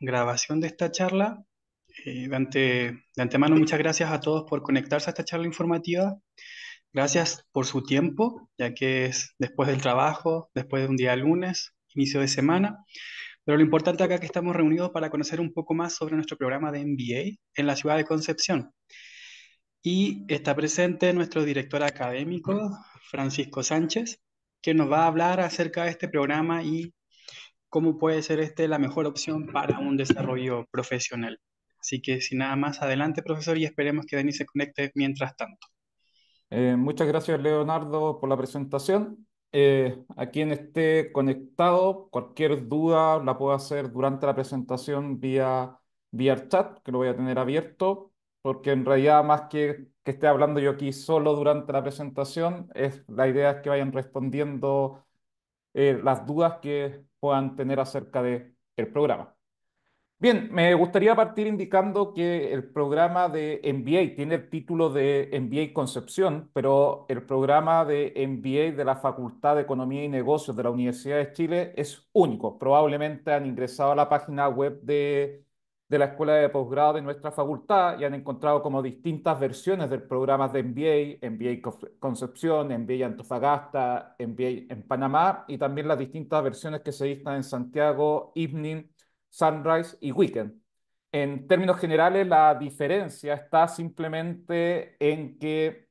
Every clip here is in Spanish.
grabación de esta charla. Eh, de, antemano, muchas gracias a todos por conectarse a esta charla informativa. Gracias por su tiempo, ya que es después del trabajo, después de un día lunes, inicio de semana. Pero lo importante acá que estamos reunidos para conocer un poco más sobre nuestro programa de MBA en la ciudad de Concepción. Y está presente nuestro director académico, Francisco Sánchez, que nos va a hablar acerca de este programa y cómo puede ser este la mejor opción para un desarrollo profesional. Así que sin nada más, adelante profesor y esperemos que Denis se conecte mientras tanto. Eh, muchas gracias Leonardo por la presentación. Eh, a quien esté conectado, cualquier duda la puedo hacer durante la presentación vía, vía chat, que lo voy a tener abierto, porque en realidad más que que esté hablando yo aquí solo durante la presentación, es, la idea es que vayan respondiendo eh, las dudas que puedan tener acerca del programa. Bien, me gustaría partir indicando que el programa de MBA tiene el título de MBA Concepción, pero el programa de MBA de la Facultad de Economía y Negocios de la Universidad de Chile es único. Probablemente han ingresado a la página web de de la escuela de posgrado de nuestra facultad y han encontrado como distintas versiones del programa de MBA, MBA Concepción, MBA Antofagasta, MBA en Panamá y también las distintas versiones que se dictan en Santiago, Evening, Sunrise y Weekend. En términos generales, la diferencia está simplemente en que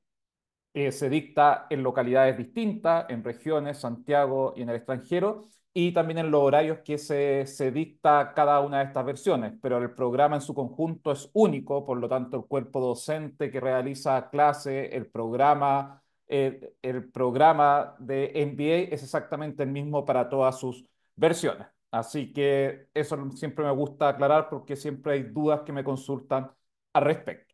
eh, se dicta en localidades distintas, en regiones, Santiago y en el extranjero, y también en los horarios que se, dicta cada una de estas versiones, pero el programa en su conjunto es único, por lo tanto el cuerpo docente que realiza clase, el programa, eh, el programa de MBA es exactamente el mismo para todas sus versiones. Así que eso siempre me gusta aclarar porque siempre hay dudas que me consultan al respecto.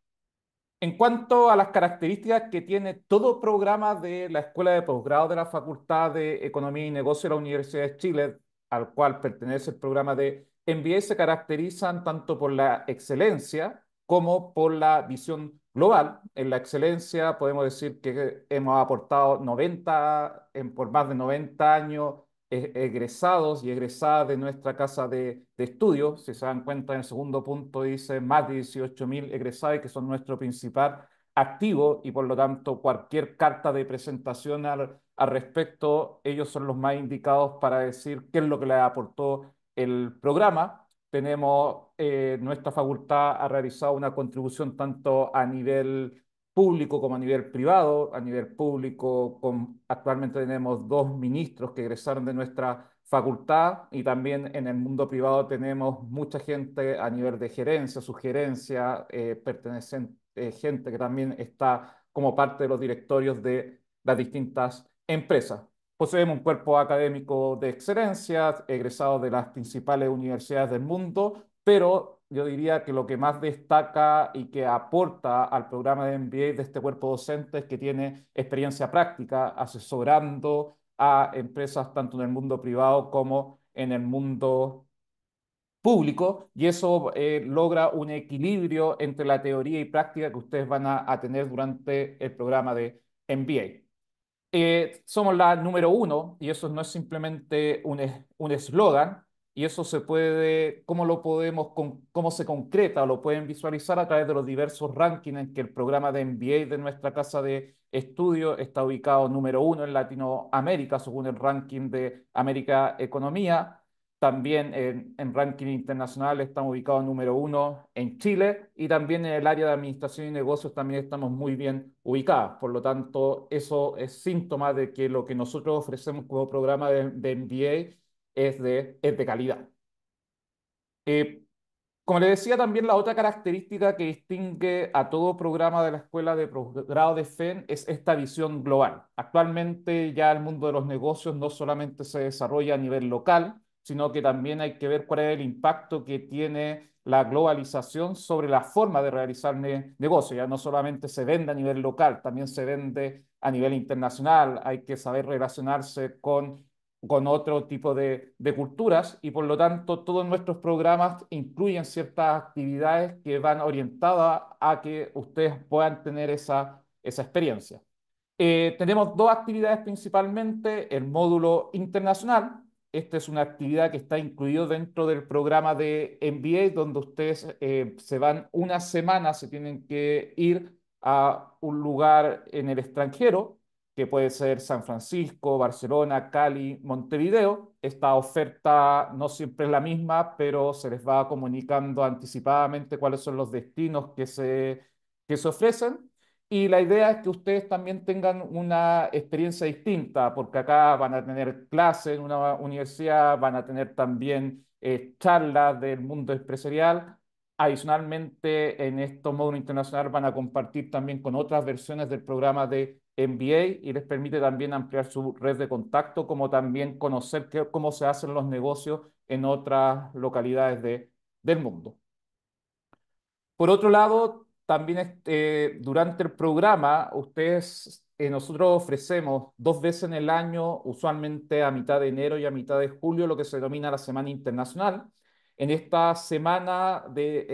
En cuanto a las características que tiene todo programa de la Escuela de Posgrado de la Facultad de Economía y Negocios de la Universidad de Chile, al cual pertenece el programa de MBA, se caracterizan tanto por la excelencia como por la visión global. En la excelencia podemos decir que hemos aportado 90, por más de 90 años e-, egresados y egresadas de nuestra casa de, de estudios. Si se dan cuenta, en el segundo punto dice más de 18.000 egresados que son nuestro principal activo y por lo tanto cualquier carta de presentación al, respecto, ellos son los más indicados para decir qué es lo que le aportó el programa. Tenemos, eh, nuestra facultad ha realizado una contribución tanto a nivel público como a nivel privado. A nivel público, con, actualmente tenemos dos ministros que egresaron de nuestra facultad y también en el mundo privado tenemos mucha gente a nivel de gerencia, sugerencia, eh, pertenecen, eh, gente que también está como parte de los directorios de las distintas empresas. Poseemos un cuerpo académico de excelencia, egresados de las principales universidades del mundo, pero yo diría que lo que más destaca y que aporta al programa de MBA de este cuerpo docente es que tiene experiencia práctica asesorando a empresas tanto en el mundo privado como en el mundo público y eso eh, logra un equilibrio entre la teoría y práctica que ustedes van a, tener durante el programa de MBA. Eh, somos la número uno y eso no es simplemente un eslogan, y eso se puede, ¿cómo lo podemos, cómo se concreta? Lo pueden visualizar a través de los diversos rankings en que el programa de MBA de nuestra casa de estudio está ubicado número uno en Latinoamérica, según el ranking de América Economía. También en, ranking internacional estamos ubicados número uno en Chile y también en el área de administración y negocios también estamos muy bien ubicados. Por lo tanto, eso es síntoma de que lo que nosotros ofrecemos como programa de, de MBA es de, calidad. Eh, como le decía, también la otra característica que distingue a todo programa de la Escuela de grado de FEN es esta visión global. Actualmente ya el mundo de los negocios no solamente se desarrolla a nivel local, sino que también hay que ver cuál es el impacto que tiene la globalización sobre la forma de realizar negocios. Ya no solamente se vende a nivel local, también se vende a nivel internacional. Hay que saber relacionarse con con otro tipo de, culturas y por lo tanto todos nuestros programas incluyen ciertas actividades que van orientadas a que ustedes puedan tener esa, experiencia. Eh, tenemos dos actividades principalmente, el módulo internacional, esta es una actividad que está incluido dentro del programa de MBA, donde ustedes eh, se van una semana, se tienen que ir a un lugar en el extranjero que puede ser San Francisco, Barcelona, Cali, Montevideo. Esta oferta no siempre es la misma, pero se les va comunicando anticipadamente cuáles son los destinos que se, que se ofrecen. Y la idea es que ustedes también tengan una experiencia distinta, porque acá van a tener clase en una universidad, van a tener también eh, charlas del mundo empresarial. Adicionalmente, en este módulo internacional, van a compartir también con otras versiones del programa de MBA y les permite también ampliar su red de contacto, como también conocer cómo se hacen los negocios en otras localidades del mundo. Por otro lado, también este, durante el programa, ustedes, eh, nosotros ofrecemos dos veces en el año, usualmente a mitad de enero y a mitad de julio, lo que se denomina la Semana Internacional, en esta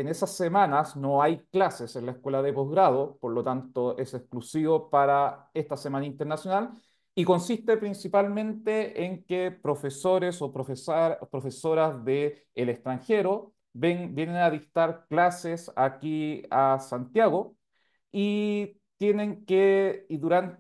esas semanas no hay clases en la escuela de posgrado, por lo tanto es exclusivo para esta semana internacional y consiste principalmente en que profesores o profesoras de el extranjero vienen a dictar clases aquí a Santiago y tienen que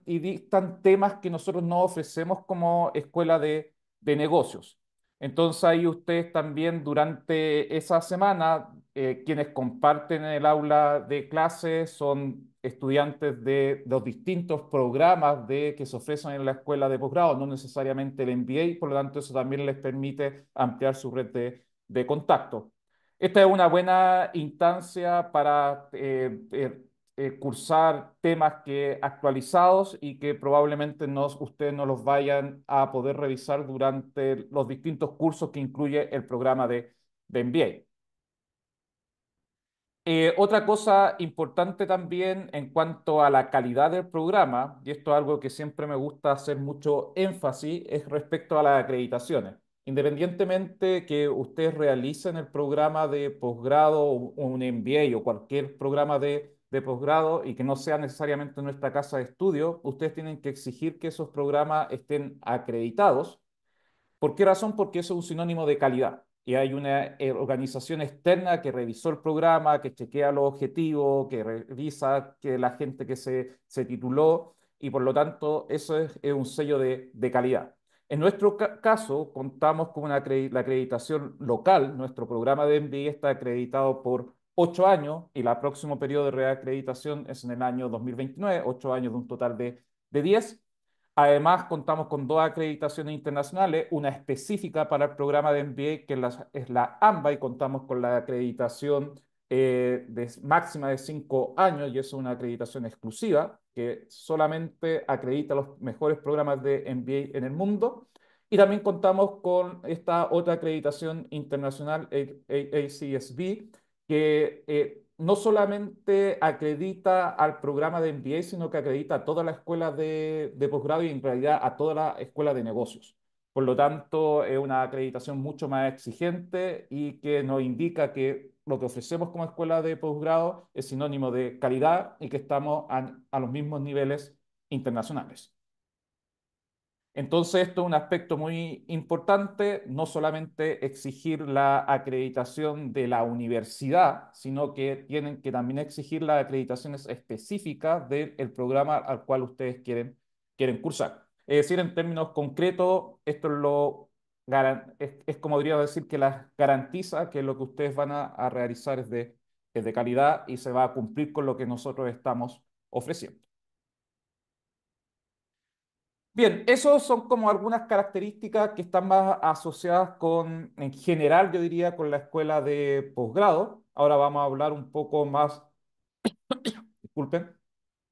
dictan temas que nosotros no ofrecemos como escuela de negocios. Entonces ahí ustedes también durante esa semana, eh, quienes comparten el aula de clase son estudiantes de, los distintos programas de, que se ofrecen en la escuela de posgrado, no necesariamente el MBA, por lo tanto eso también les permite ampliar su red de, contacto. Esta es una buena instancia para eh, eh, eh, cursar temas que actualizados y que probablemente no, ustedes no los vayan a poder revisar durante los distintos cursos que incluye el programa de, de MBA. Eh, otra cosa importante también en cuanto a la calidad del programa, y esto es algo que siempre me gusta hacer mucho énfasis, es respecto a las acreditaciones. Independientemente que ustedes realicen el programa de posgrado, un MBA o cualquier programa de, de posgrado y que no sea necesariamente nuestra casa de estudio, ustedes tienen que exigir que esos programas estén acreditados. ¿Por qué razón? Porque eso es un sinónimo de calidad. Y hay una eh, organización externa que revisó el programa, que chequea los objetivos, que revisa que la gente que se, se tituló, y por lo tanto eso es, un sello de, calidad. En nuestro caso, contamos con la acreditación local. Nuestro programa de MBA está acreditado por ocho años y el próximo periodo de reacreditación es en el año 2029, ocho años de un total de, de diez. Además, contamos con dos acreditaciones internacionales, una específica para el programa de MBA, que es la, AMBA, y contamos con la acreditación eh, de, máxima de cinco años, y es una acreditación exclusiva, que solamente acredita los mejores programas de MBA en el mundo. Y también contamos con esta otra acreditación internacional, ACSB, que eh, no solamente acredita al programa de MBA, sino que acredita a toda la escuela de, posgrado y en realidad a toda la escuela de negocios. Por lo tanto, es una acreditación mucho más exigente y que nos indica que lo que ofrecemos como escuela de posgrado es sinónimo de calidad y que estamos a los mismos niveles internacionales. Entonces, esto es un aspecto muy importante, no solamente exigir la acreditación de la universidad, sino que tienen que también exigir las acreditaciones específicas del programa al cual ustedes quieren, quieren cursar. Es decir, en términos concretos, esto es, lo, como diría decir que las garantiza que lo que ustedes van a, realizar es de calidad y se va a cumplir con lo que nosotros estamos ofreciendo. Bien, esos son como algunas características que están más asociadas con, en general, yo diría, con la escuela de posgrado. Ahora vamos a hablar un poco más, disculpen,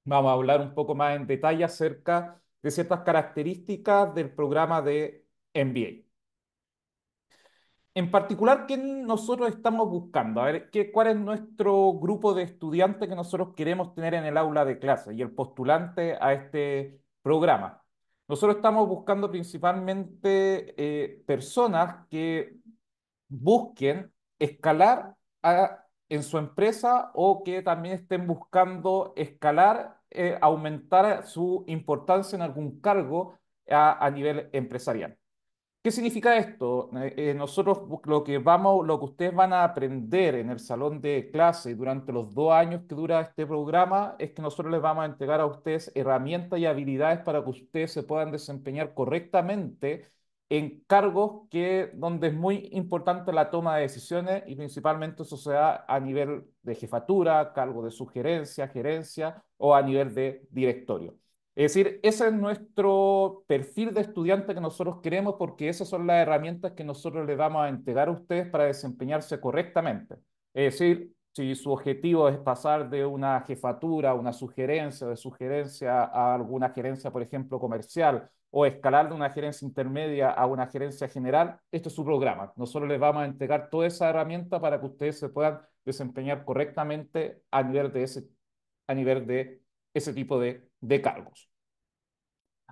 vamos a hablar un poco más en detalle acerca de ciertas características del programa de MBA. En particular, ¿qué nosotros estamos buscando? A ver, ¿qué, ¿cuál es nuestro grupo de estudiantes que nosotros queremos tener en el aula de clase y el postulante a este programa? Nosotros estamos buscando principalmente eh, personas que busquen escalar en su empresa o que también estén buscando escalar, eh, aumentar su importancia en algún cargo a nivel empresarial. ¿Qué significa esto? Eh, eh, nosotros lo que vamos, lo que ustedes van a aprender en el salón de clase durante los dos años que dura este programa es que nosotros les vamos a entregar a ustedes herramientas y habilidades para que ustedes se puedan desempeñar correctamente en cargos que, donde es muy importante la toma de decisiones y principalmente eso sea a nivel de jefatura, cargo de sugerencia, gerencia o a nivel de directorio. Es decir, ese es nuestro perfil de estudiante que nosotros queremos porque esas son las herramientas que nosotros les vamos a entregar a ustedes para desempeñarse correctamente. Es decir, si su objetivo es pasar de una jefatura, una sugerencia, de sugerencia a alguna gerencia, por ejemplo, comercial, o escalar de una gerencia intermedia a una gerencia general, este es su programa. Nosotros les vamos a entregar toda esa herramienta para que ustedes se puedan desempeñar correctamente a nivel de ese, a nivel de ese tipo de, cargos.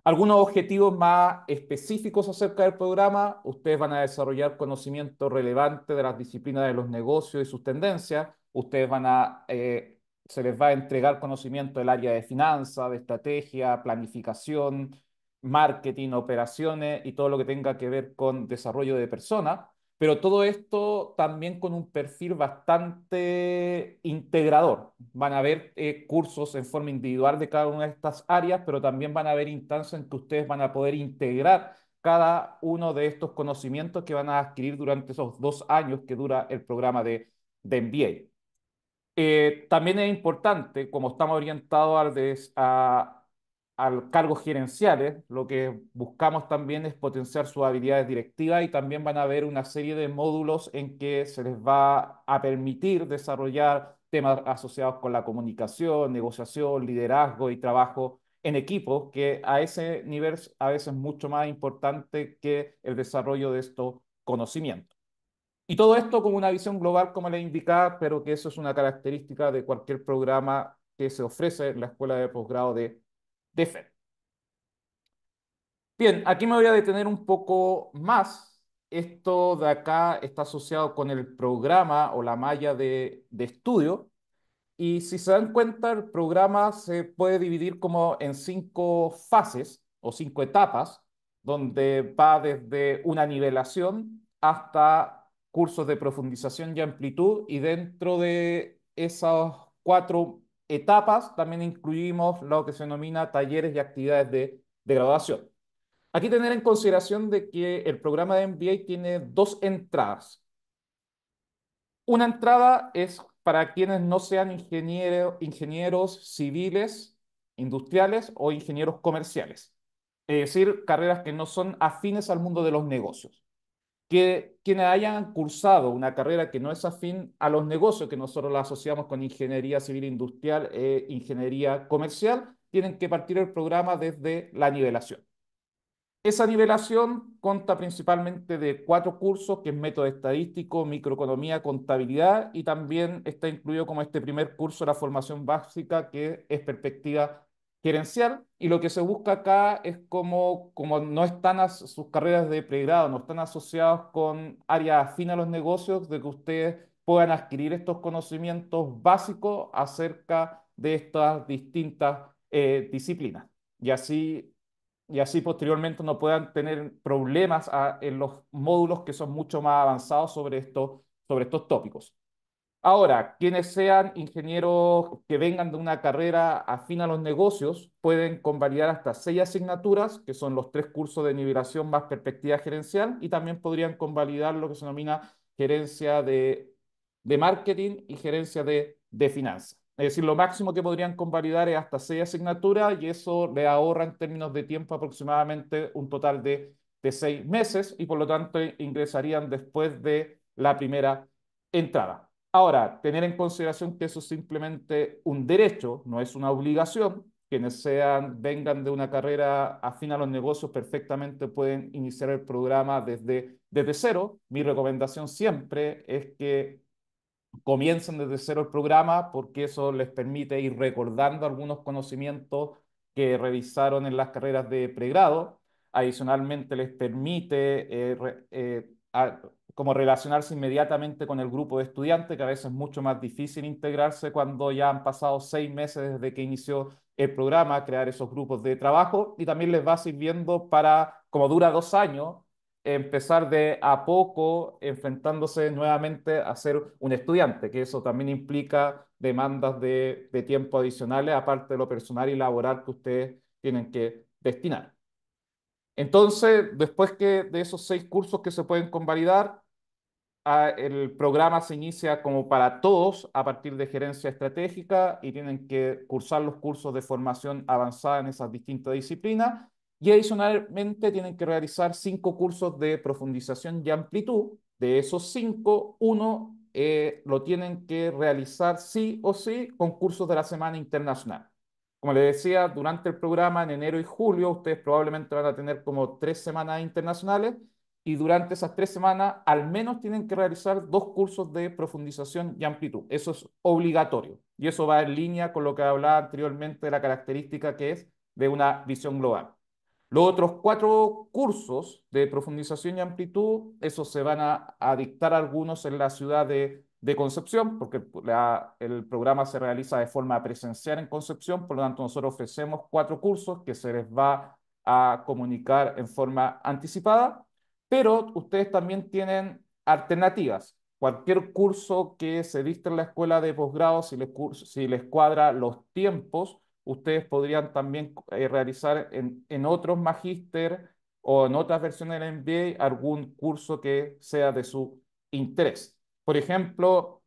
Algunos objetivos más específicos acerca del programa. Ustedes van a desarrollar conocimiento relevante de las disciplinas de los negocios y sus tendencias. Ustedes van a, eh, se les va a entregar conocimiento del área de finanzas, de estrategia, planificación, marketing, operaciones y todo lo que tenga que ver con desarrollo de personas pero todo esto también con un perfil bastante integrador. Van a haber eh, cursos en forma individual de cada una de estas áreas, pero también van a haber instancias en que ustedes van a poder integrar cada uno de estos conocimientos que van a adquirir durante esos dos años que dura el programa de, de MBA. Eh, también es importante, como estamos orientados a al cargos gerenciales, lo que buscamos también es potenciar sus habilidades directivas y también van a haber una serie de módulos en que se les va a permitir desarrollar temas asociados con la comunicación, negociación, liderazgo y trabajo en equipo, que a ese nivel a veces es mucho más importante que el desarrollo de estos conocimientos. Y todo esto con una visión global, como le indicaba, pero que eso es una característica de cualquier programa que se ofrece en la escuela de posgrado de Bien, aquí me voy a detener un poco más. Esto de acá está asociado con el programa o la malla de, de estudio. Y si se dan cuenta, el programa se puede dividir como en cinco fases o cinco etapas, donde va desde una nivelación hasta cursos de profundización y amplitud. Y dentro de esas cuatro etapas, también incluimos lo que se denomina talleres y actividades de, de graduación. Aquí tener en consideración de que el programa de MBA tiene dos entradas. Una entrada es para quienes no sean ingenieros civiles, industriales o ingenieros comerciales, es decir, carreras que no son afines al mundo de los negocios que quienes hayan cursado una carrera que no es afín a los negocios, que nosotros la asociamos con ingeniería civil industrial e ingeniería comercial, tienen que partir el programa desde la nivelación. Esa nivelación consta principalmente de cuatro cursos, que es método estadístico, microeconomía, contabilidad, y también está incluido como este primer curso la formación básica, que es perspectiva y lo que se busca acá es como, como no están sus carreras de pregrado, no están asociados con áreas afines a los negocios, de que ustedes puedan adquirir estos conocimientos básicos acerca de estas distintas eh, disciplinas. Y así, y así posteriormente no puedan tener problemas en los módulos que son mucho más avanzados sobre, esto, sobre estos tópicos. Ahora, quienes sean ingenieros que vengan de una carrera afín a los negocios pueden convalidar hasta seis asignaturas, que son los tres cursos de nivelación más perspectiva gerencial, y también podrían convalidar lo que se denomina gerencia de, marketing y gerencia de, finanzas. Es decir, lo máximo que podrían convalidar es hasta seis asignaturas y eso le ahorra en términos de tiempo aproximadamente un total de seis meses y por lo tanto ingresarían después de la primera entrada. Ahora, tener en consideración que eso es simplemente un derecho, no es una obligación. Quienes sean, vengan de una carrera afina a los negocios perfectamente pueden iniciar el programa desde, desde cero. Mi recomendación siempre es que comiencen desde cero el programa porque eso les permite ir recordando algunos conocimientos que revisaron en las carreras de pregrado. Adicionalmente, les permite eh, eh, como relacionarse inmediatamente con el grupo de estudiantes, que a veces es mucho más difícil integrarse cuando ya han pasado seis meses desde que inició el programa, crear esos grupos de trabajo y también les va sirviendo para, como dura dos años, empezar de a poco enfrentándose nuevamente a ser un estudiante, que eso también implica demandas de, tiempo adicionales, aparte de lo personal y laboral que ustedes tienen que destinar. Entonces, después que de esos seis cursos que se pueden convalidar, Ah, el programa se inicia como para todos a partir de gerencia estratégica y tienen que cursar los cursos de formación avanzada en esas distintas disciplinas y adicionalmente tienen que realizar cinco cursos de profundización y amplitud. De esos cinco, uno eh, lo tienen que realizar sí o sí con cursos de la Semana Internacional. Como les decía, durante el programa en enero y julio ustedes probablemente van a tener como tres semanas internacionales y durante esas tres semanas al menos tienen que realizar dos cursos de profundización y amplitud. Eso es obligatorio y eso va en línea con lo que hablaba anteriormente de la característica que es de una visión global. Los otros cuatro cursos de profundización y amplitud, esos se van a, dictar algunos en la ciudad de, Concepción, porque el programa se realiza de forma presencial en Concepción, por lo tanto nosotros ofrecemos cuatro cursos que se les va a comunicar en forma anticipada pero ustedes también tienen alternativas. Cualquier curso que se diste en la escuela de posgrado, si les, cuadra los tiempos, ustedes podrían también eh, realizar en, otros magíster o en otras versiones del MBA algún curso que sea de su interés. Por ejemplo,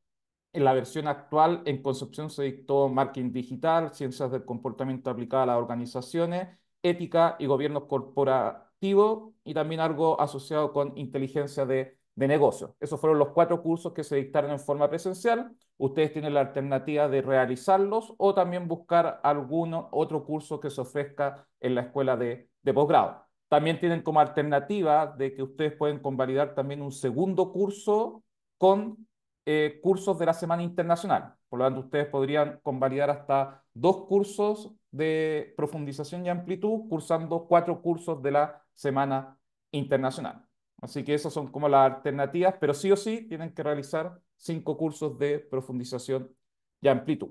en la versión actual, en Concepción se dictó marketing digital, ciencias del comportamiento aplicada a las organizaciones, ética y gobiernos corpora y también algo asociado con inteligencia de, de negocio. Esos fueron los cuatro cursos que se dictaron en forma presencial. Ustedes tienen la alternativa de realizarlos o también buscar algún otro curso que se ofrezca en la escuela de, posgrado. También tienen como alternativa de que ustedes pueden convalidar también un segundo curso con eh, cursos de la Semana Internacional. Por lo tanto, ustedes podrían convalidar hasta dos cursos de profundización y amplitud, cursando cuatro cursos de la Semana Internacional. Así que esas son como las alternativas, pero sí o sí tienen que realizar cinco cursos de profundización y amplitud.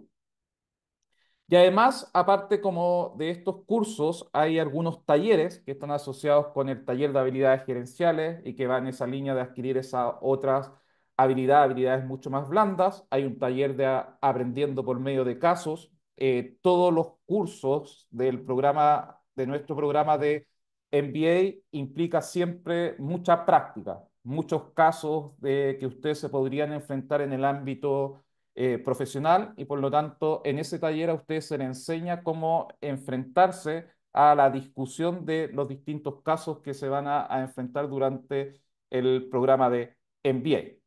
Y además, aparte como de estos cursos, hay algunos talleres que están asociados con el taller de habilidades gerenciales y que van en esa línea de adquirir esas otras habilidades, habilidades mucho más blandas. Hay un taller de aprendiendo por medio de casos. Eh, todos los cursos del programa, de nuestro programa de MBA implica siempre mucha práctica, muchos casos de, que ustedes se podrían enfrentar en el ámbito eh, profesional y por lo tanto en ese taller a ustedes se les enseña cómo enfrentarse a la discusión de los distintos casos que se van a, enfrentar durante el programa de MBA.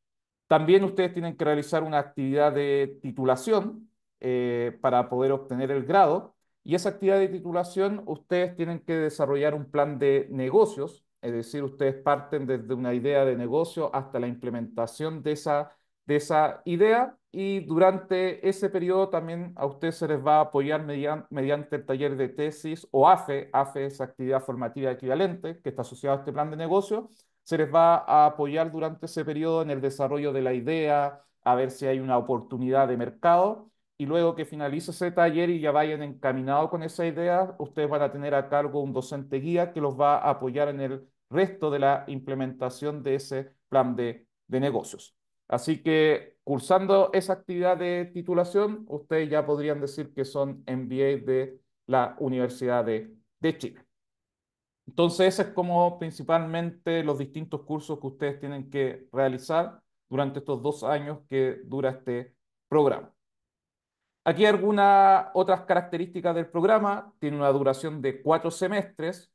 También ustedes tienen que realizar una actividad de titulación eh, para poder obtener el grado y esa actividad de titulación, ustedes tienen que desarrollar un plan de negocios, es decir, ustedes parten desde una idea de negocio hasta la implementación de esa, de esa idea y durante ese periodo también a ustedes se les va a apoyar mediante el taller de tesis o AFE, AFE es actividad formativa equivalente que está asociado a este plan de negocio, se les va a apoyar durante ese periodo en el desarrollo de la idea, a ver si hay una oportunidad de mercado y luego que finalice ese taller y ya vayan encaminados con esa idea, ustedes van a tener a cargo un docente guía que los va a apoyar en el resto de la implementación de ese plan de, negocios. Así que cursando esa actividad de titulación, ustedes ya podrían decir que son MBA de la Universidad de, de Chile. Entonces, ese es como principalmente los distintos cursos que ustedes tienen que realizar durante estos dos años que dura este programa. Aquí algunas otras características del programa. Tiene una duración de cuatro semestres,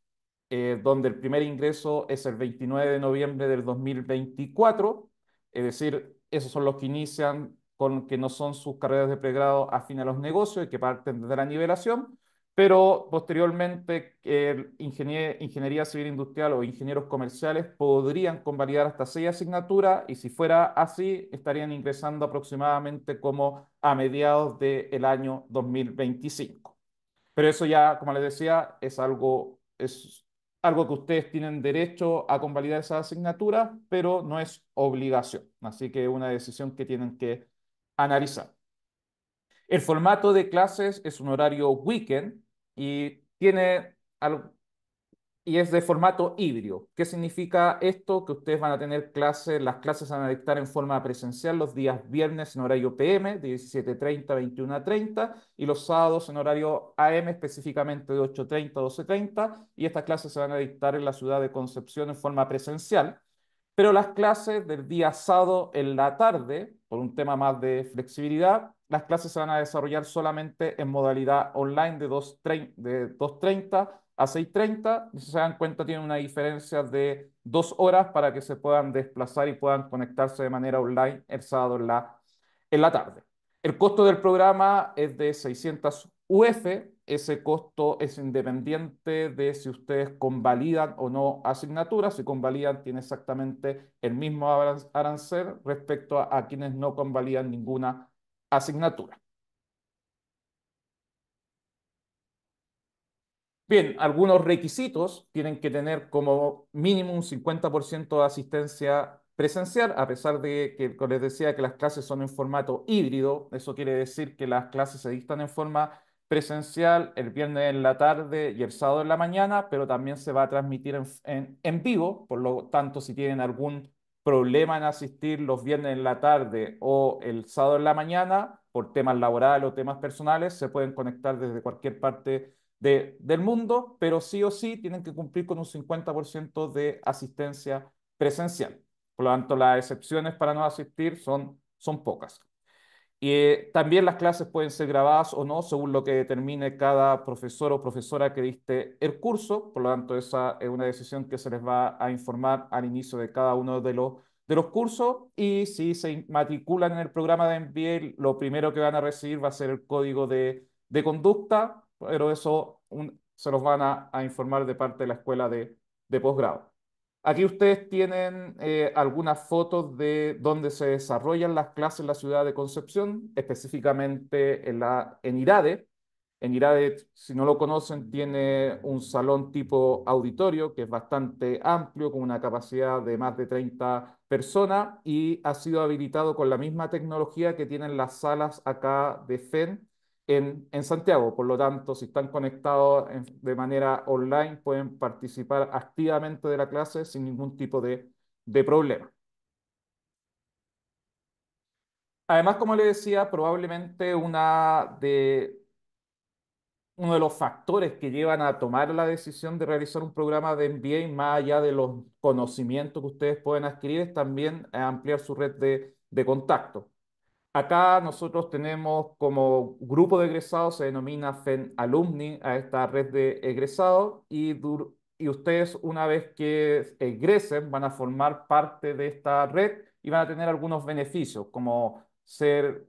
eh, donde el primer ingreso es el 29 de noviembre del 2024, es decir, esos son los que inician con que no son sus carreras de pregrado afín a los negocios y que parten de la nivelación pero posteriormente eh, ingeniería civil industrial o ingenieros comerciales podrían convalidar hasta seis asignaturas y si fuera así estarían ingresando aproximadamente como a mediados del año 2025. Pero eso ya, como les decía, es algo, es algo que ustedes tienen derecho a convalidar esas asignaturas, pero no es obligación. Así que es una decisión que tienen que analizar. El formato de clases es un horario weekend y tiene y es de formato híbrido. ¿Qué significa esto? Que ustedes van a tener clases, las clases van a dictar en forma presencial los días viernes en horario PM de 17.30 a 21.30 y los sábados en horario AM específicamente de 8.30 a 12.30 y estas clases se van a dictar en la ciudad de Concepción en forma presencial. Pero las clases del día sábado en la tarde, por un tema más de flexibilidad, las clases se van a desarrollar solamente en modalidad online de 2.30 de a 6.30. Si se dan cuenta, tiene una diferencia de dos horas para que se puedan desplazar y puedan conectarse de manera online el sábado en la, en la tarde. El costo del programa es de 600 UF. Ese costo es independiente de si ustedes convalidan o no asignaturas. Si convalidan, tiene exactamente el mismo arancel respecto a, quienes no convalidan ninguna asignatura. Bien, algunos requisitos tienen que tener como mínimo un 50% de asistencia presencial, a pesar de que, les decía, que las clases son en formato híbrido, eso quiere decir que las clases se dictan en forma presencial el viernes en la tarde y el sábado en la mañana, pero también se va a transmitir en vivo, por lo tanto, si tienen algún problema en asistir los viernes en la tarde o el sábado en la mañana por temas laborales o temas personales, se pueden conectar desde cualquier parte de, del mundo, pero sí o sí tienen que cumplir con un 50% de asistencia presencial. Por lo tanto, las excepciones para no asistir son, son pocas. Y eh, también las clases pueden ser grabadas o no, según lo que determine cada profesor o profesora que diste el curso. Por lo tanto, esa es una decisión que se les va a informar al inicio de cada uno de los, de los cursos. Y si se matriculan en el programa de MBA, lo primero que van a recibir va a ser el código de, conducta, pero eso se los van a, informar de parte de la escuela de, de posgrado. Aquí ustedes tienen eh, algunas fotos de donde se desarrollan las clases en la ciudad de Concepción, específicamente en, en Irade. En Irade, si no lo conocen, tiene un salón tipo auditorio que es bastante amplio, con una capacidad de más de 30 personas y ha sido habilitado con la misma tecnología que tienen las salas acá de FEN en, Santiago. Por lo tanto, si están conectados de manera online, pueden participar activamente de la clase sin ningún tipo de, de problema. Además, como les decía, probablemente una de, uno de los factores que llevan a tomar la decisión de realizar un programa de MBA, más allá de los conocimientos que ustedes pueden adquirir, es también ampliar su red de, de contacto. Acá nosotros tenemos como grupo de egresados, se denomina FEN Alumni a esta red de egresados y, ustedes una vez que egresen van a formar parte de esta red y van a tener algunos beneficios como ser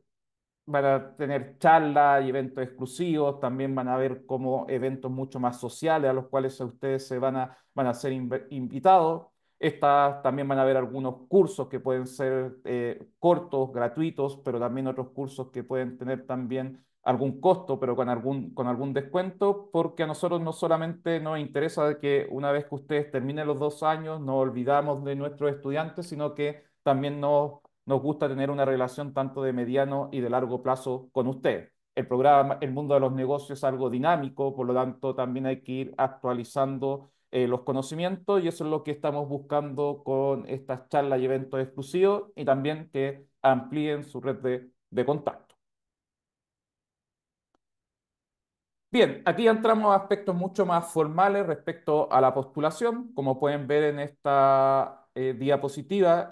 van a tener charlas y eventos exclusivos, también van a ver como eventos mucho más sociales a los cuales ustedes se van a, van a ser invitados. Estas también van a haber algunos cursos que pueden ser eh, cortos, gratuitos, pero también otros cursos que pueden tener también algún costo, pero con algún, con algún descuento, porque a nosotros no solamente nos interesa que una vez que ustedes terminen los dos años, nos olvidamos de nuestros estudiantes, sino que también nos, nos gusta tener una relación tanto de mediano y de largo plazo con usted. El programa, el mundo de los negocios es algo dinámico, por lo tanto también hay que ir actualizando eh, los conocimientos y eso es lo que estamos buscando con estas charlas y eventos exclusivos y también que amplíen su red de, contacto. Bien, aquí entramos a aspectos mucho más formales respecto a la postulación. Como pueden ver en esta eh, diapositiva,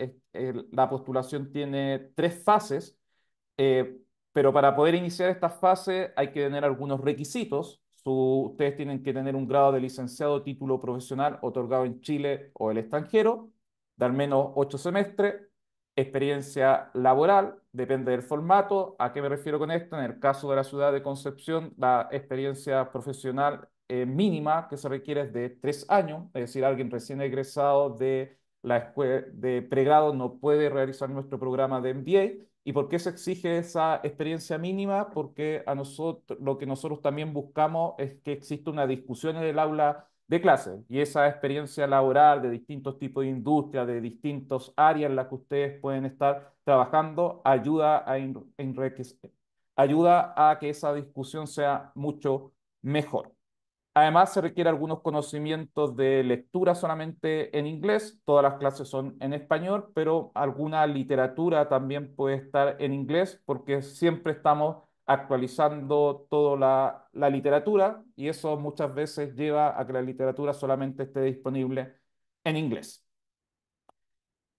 la postulación tiene tres fases, eh, pero para poder iniciar esta fase hay que tener algunos requisitos ustedes tienen que tener un grado de licenciado título profesional otorgado en Chile o el extranjero, de al menos ocho semestres, experiencia laboral, depende del formato. ¿A qué me refiero con esto? En el caso de la ciudad de Concepción, la experiencia profesional eh, mínima que se requiere es de tres años, es decir, alguien recién egresado de la escuela de pregrado no puede realizar nuestro programa de MBA ¿Y por qué se exige esa experiencia mínima? Porque a nosotros, lo que nosotros también buscamos es que exista una discusión en el aula de clase y esa experiencia laboral de distintos tipos de industrias, de distintas áreas en las que ustedes pueden estar trabajando, ayuda a ayuda a que esa discusión sea mucho mejor. Además, se requiere algunos conocimientos de lectura solamente en inglés, todas las clases son en español, pero alguna literatura también puede estar en inglés porque siempre estamos actualizando toda la, literatura y eso muchas veces lleva a que la literatura solamente esté disponible en inglés.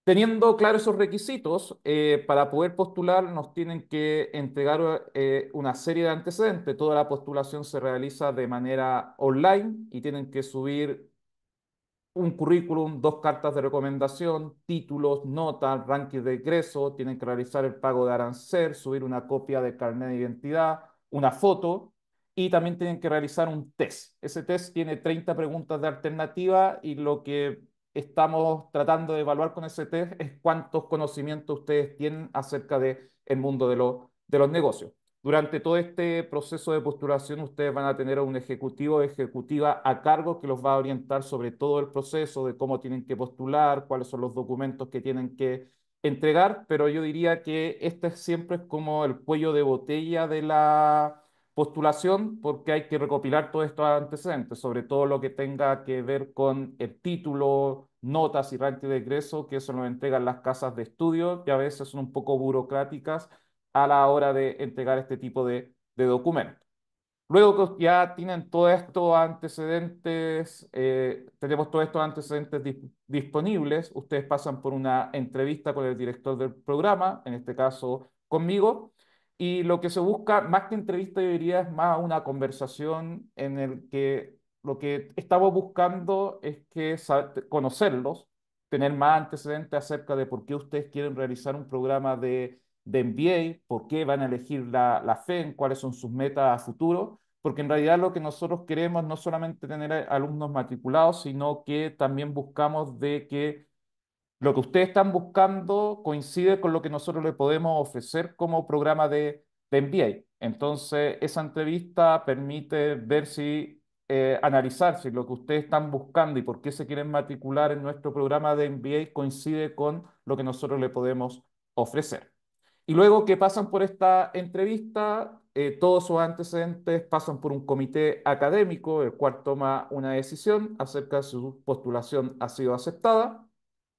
Teniendo claros esos requisitos, eh, para poder postular nos tienen que entregar eh, una serie de antecedentes. Toda la postulación se realiza de manera online y tienen que subir un currículum, dos cartas de recomendación, títulos, notas, ranking de egreso, tienen que realizar el pago de arancel, subir una copia de carnet de identidad, una foto y también tienen que realizar un test. Ese test tiene 30 preguntas de alternativa y lo que estamos tratando de evaluar con ese test es cuántos conocimientos ustedes tienen acerca del el mundo de, de los negocios. Durante todo este proceso de postulación, ustedes van a tener a un ejecutivo o ejecutiva a cargo que los va a orientar sobre todo el proceso de cómo tienen que postular, cuáles son los documentos que tienen que entregar, pero yo diría que este siempre es como el cuello de botella de la, postulación porque hay que recopilar todos estos antecedentes, sobre todo lo que tenga que ver con el título, notas y ranking de egreso, que eso lo entregan las casas de estudio, que a veces son un poco burocráticas a la hora de entregar este tipo de, documentos. Luego que ya tienen todo esto antecedentes, eh, tenemos todos estos antecedentes disponibles, ustedes pasan por una entrevista con el director del programa, en este caso conmigo, y lo que se busca, más que entrevista, yo diría, es más una conversación en el que lo que estamos buscando es que conocerlos, tener más antecedentes acerca de por qué ustedes quieren realizar un programa de, de MBA, por qué van a elegir la, la e cuáles son sus metas a futuro, porque en realidad lo que nosotros queremos no solamente tener eh, alumnos matriculados, sino que también buscamos de que lo que ustedes están buscando coincide con lo que nosotros le podemos ofrecer como programa de, MBA. Entonces, esa entrevista permite ver si, eh, analizar si lo que ustedes están buscando y por qué se quieren matricular en nuestro programa de MBA coincide con lo que nosotros le podemos ofrecer. Y luego que pasan por esta entrevista, eh, todos sus antecedentes pasan por un comité académico, el cual toma una decisión acerca de si su postulación ha sido aceptada.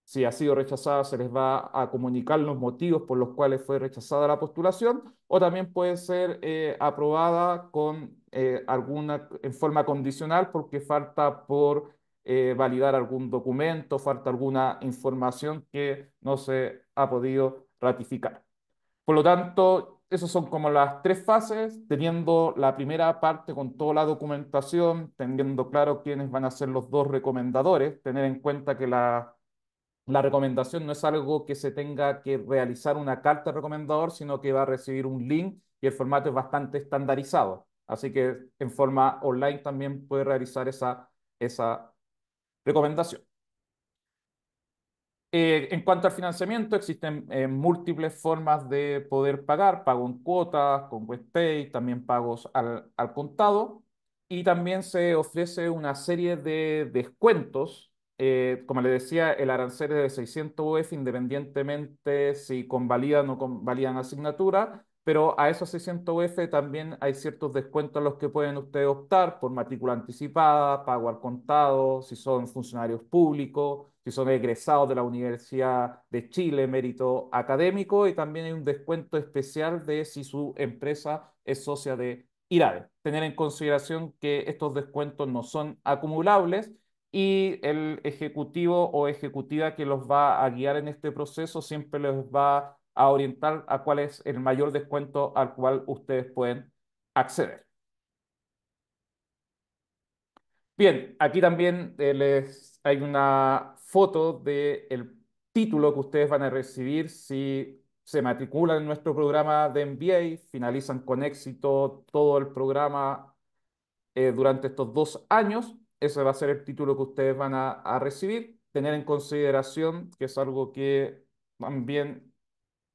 Si ha sido rechazada, se les va a comunicar los motivos por los cuales fue rechazada la postulación o también puede ser eh, aprobada con, eh, alguna, en forma condicional porque falta por eh, validar algún documento, falta alguna información que no se ha podido ratificar. Por lo tanto, esas son como las tres fases, teniendo la primera parte con toda la documentación, teniendo claro quiénes van a ser los dos recomendadores, tener en cuenta que la la recomendación no es algo que se tenga que realizar una carta recomendador, sino que va a recibir un link y el formato es bastante estandarizado. Así que en forma online también puede realizar esa, esa recomendación. Eh, en cuanto al financiamiento, existen eh, múltiples formas de poder pagar, pago en cuotas, con WebPay, también pagos al, al contado y también se ofrece una serie de descuentos eh, como le decía, el arancel es de 600 UF e independientemente si convalidan o convalidan asignatura, pero a esos 600 UF e también hay ciertos descuentos a los que pueden ustedes optar por matrícula anticipada, pago al contado, si son funcionarios públicos, si son egresados de la Universidad de Chile, mérito académico, y también hay un descuento especial de si su empresa es socia de IRADE. Tener en consideración que estos descuentos no son acumulables y el ejecutivo o ejecutiva que los va a guiar en este proceso siempre les va a orientar a cuál es el mayor descuento al cual ustedes pueden acceder. Bien, aquí también eh, les, hay una foto del título que ustedes van a recibir si se matriculan en nuestro programa de MBA, finalizan con éxito todo el programa eh, durante estos dos años ese va a ser el título que ustedes van a, recibir. Tener en consideración que es algo que también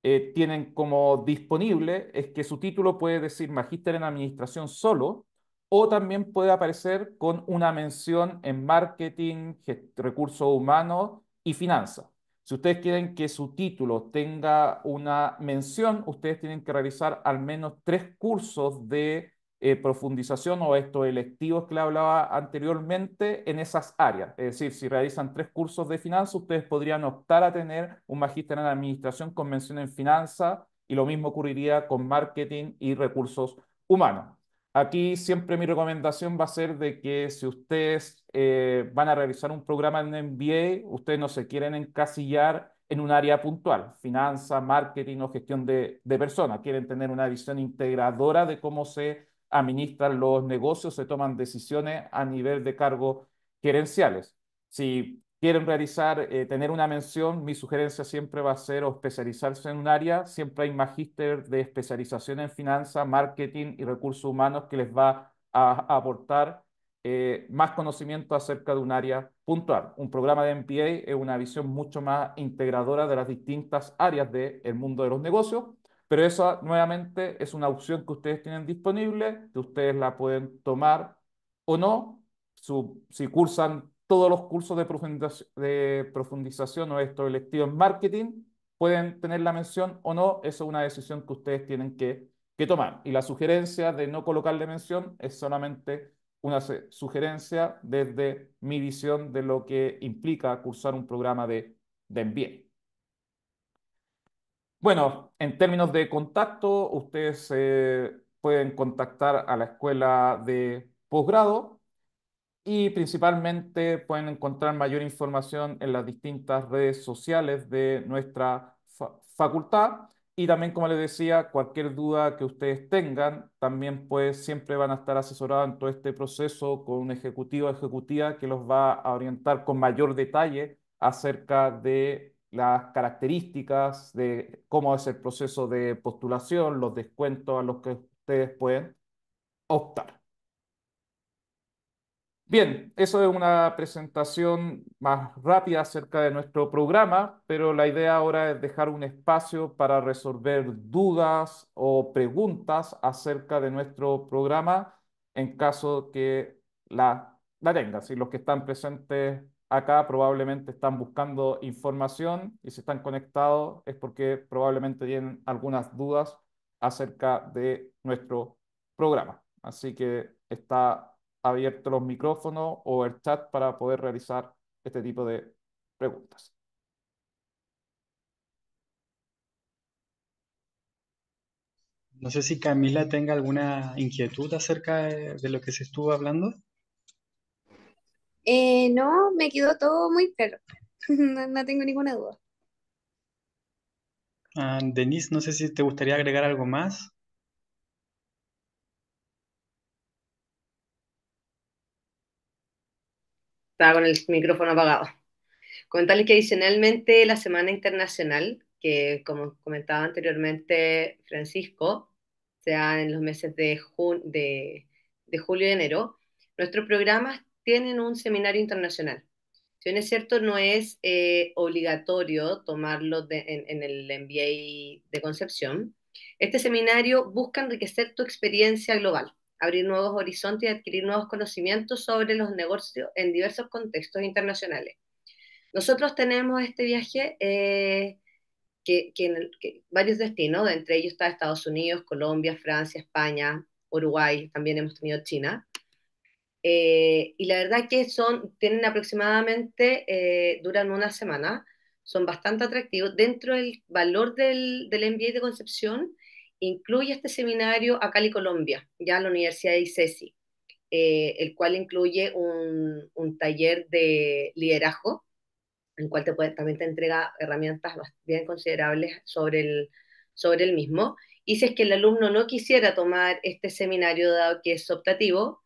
eh, tienen como disponible es que su título puede decir magíster en administración solo o también puede aparecer con una mención en marketing, recursos humanos y finanzas. Si ustedes quieren que su título tenga una mención, ustedes tienen que realizar al menos tres cursos de eh, profundización o estos electivos que le hablaba anteriormente en esas áreas. Es decir, si realizan tres cursos de finanzas, ustedes podrían optar a tener un magíster en administración con mención en finanzas y lo mismo ocurriría con marketing y recursos humanos. Aquí siempre mi recomendación va a ser de que si ustedes eh, van a realizar un programa en MBA, ustedes no se quieren encasillar en un área puntual, finanza marketing o gestión de, de personas. Quieren tener una visión integradora de cómo se administran los negocios, se toman decisiones a nivel de cargos gerenciales. Si quieren realizar, eh, tener una mención, mi sugerencia siempre va a ser especializarse en un área. Siempre hay magíster de especialización en finanzas, marketing y recursos humanos que les va a, aportar eh, más conocimiento acerca de un área puntual. Un programa de MPA es una visión mucho más integradora de las distintas áreas del mundo de los negocios pero eso nuevamente es una opción que ustedes tienen disponible, que ustedes la pueden tomar o no. si cursan todos los cursos de profundización, de profundización o estos electivos en marketing, pueden tener la mención o no. Eso es una decisión que ustedes tienen que, tomar. Y la sugerencia de no colocarle mención es solamente una sugerencia desde mi visión de lo que implica cursar un programa de, envío. Bueno, en términos de contacto, ustedes eh, pueden contactar a la escuela de posgrado y principalmente pueden encontrar mayor información en las distintas redes sociales de nuestra facultad. Y también, como les decía, cualquier duda que ustedes tengan, también pues siempre van a estar asesorados en todo este proceso con un ejecutivo ejecutiva que los va a orientar con mayor detalle acerca de las características de cómo es el proceso de postulación, los descuentos a los que ustedes pueden optar. Bien, eso es una presentación más rápida acerca de nuestro programa, pero la idea ahora es dejar un espacio para resolver dudas o preguntas acerca de nuestro programa en caso que la, la tengan, si los que están presentes acá probablemente están buscando información y si están conectados es porque probablemente tienen algunas dudas acerca de nuestro programa. Así que está abierto los micrófonos o el chat para poder realizar este tipo de preguntas. No sé si Camila tenga alguna inquietud acerca de, de lo que se estuvo hablando. Eh, no, me quedó todo muy perro. No, tengo ninguna duda. Ah, Denise, no sé si te gustaría agregar algo más. Estaba con el micrófono apagado. Comentarles que adicionalmente la Semana Internacional, que como comentaba anteriormente Francisco, sea en los meses de, de julio y enero, nuestro programa tienen un seminario internacional. Si bien es cierto, no es eh, obligatorio tomarlo en, el MBA de Concepción, este seminario busca enriquecer tu experiencia global, abrir nuevos horizontes y adquirir nuevos conocimientos sobre los negocios en diversos contextos internacionales. Nosotros tenemos este viaje eh, que, en varios destinos, entre ellos está Estados Unidos, Colombia, Francia, España, Uruguay, también hemos tenido China. Eh, y la verdad que son, tienen aproximadamente, eh, duran una semana, son bastante atractivos. Dentro del valor del, del MBA de Concepción, incluye este seminario a Cali, Colombia, ya en la Universidad de ICESI, e eh, el cual incluye un, un, taller de liderazgo, en el cual te puede, también te entrega herramientas bien considerables sobre el, sobre el mismo. Y si es que el alumno no quisiera tomar este seminario, dado que es optativo,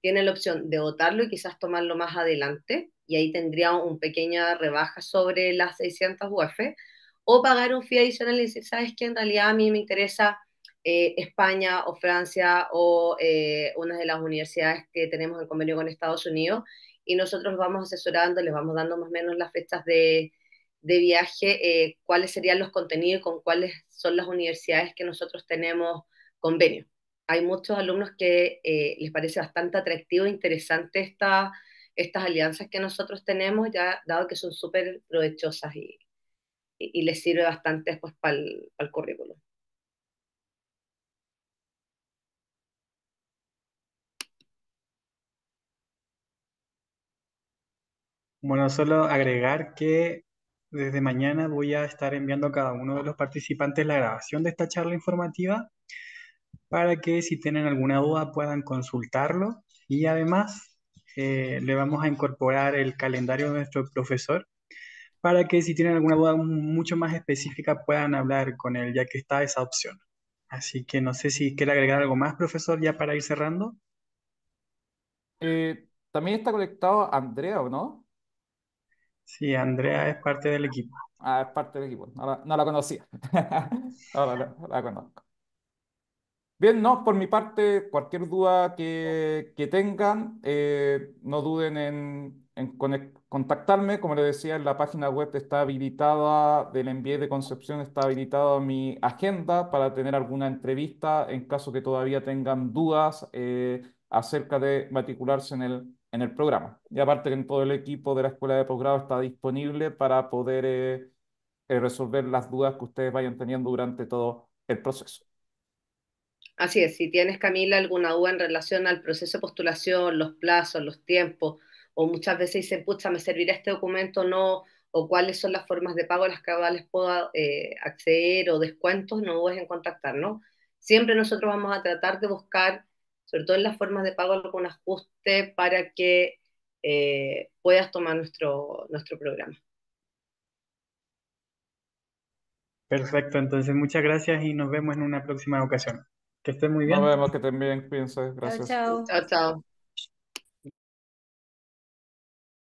tiene la opción de votarlo y quizás tomarlo más adelante, y ahí tendría una pequeña rebaja sobre las 600 UF, o pagar un fee adicional y decir, ¿sabes qué? En realidad a mí me interesa eh, España o Francia o eh, una de las universidades que tenemos el convenio con Estados Unidos, y nosotros vamos asesorando, les vamos dando más o menos las fechas de, viaje, eh, cuáles serían los contenidos con cuáles son las universidades que nosotros tenemos convenio hay muchos alumnos que eh, les parece bastante atractivo e interesante estas alianzas que nosotros tenemos, dado que son súper provechosas y, les sirve bastante después para el currículum. Bueno, solo agregar que desde mañana voy a estar enviando a cada uno de los participantes la grabación de esta charla informativa para que si tienen alguna duda puedan consultarlo y además eh, le vamos a incorporar el calendario de nuestro profesor para que si tienen alguna duda mucho más específica puedan hablar con él, ya que está esa opción. Así que no sé si quiere agregar algo más, profesor, ya para ir cerrando. Eh, también está conectado Andrea, ¿o no? Sí, Andrea es parte del equipo. Ah, es parte del equipo. No la, conocía. Ahora la conozco. Bien, no, por mi parte, cualquier duda que, tengan, eh, no duden en, contactarme. Como les decía, en la página web está habilitada, del MBA de Concepción está habilitada mi agenda para tener alguna entrevista en caso que todavía tengan dudas eh, acerca de matricularse en el, en el programa. Y aparte que en todo el equipo de la Escuela de Posgrado está disponible para poder eh, resolver las dudas que ustedes vayan teniendo durante todo el proceso. Así es, si tienes, Camila, alguna duda en relación al proceso de postulación, los plazos, los tiempos, o muchas veces dicen, pucha, ¿me servirá este documento o no? o cuáles son las formas de pago a las les puedo eh, acceder o descuentos, no dudes en contactarnos. Siempre nosotros vamos a tratar de buscar, sobre todo en las formas de pago, algún ajuste para que eh, puedas tomar nuestro, nuestro programa. Perfecto, entonces muchas gracias y nos vemos en una próxima ocasión. Que estén muy bien. Nos vemos, que estén bien, Gracias. chao. chao, chao.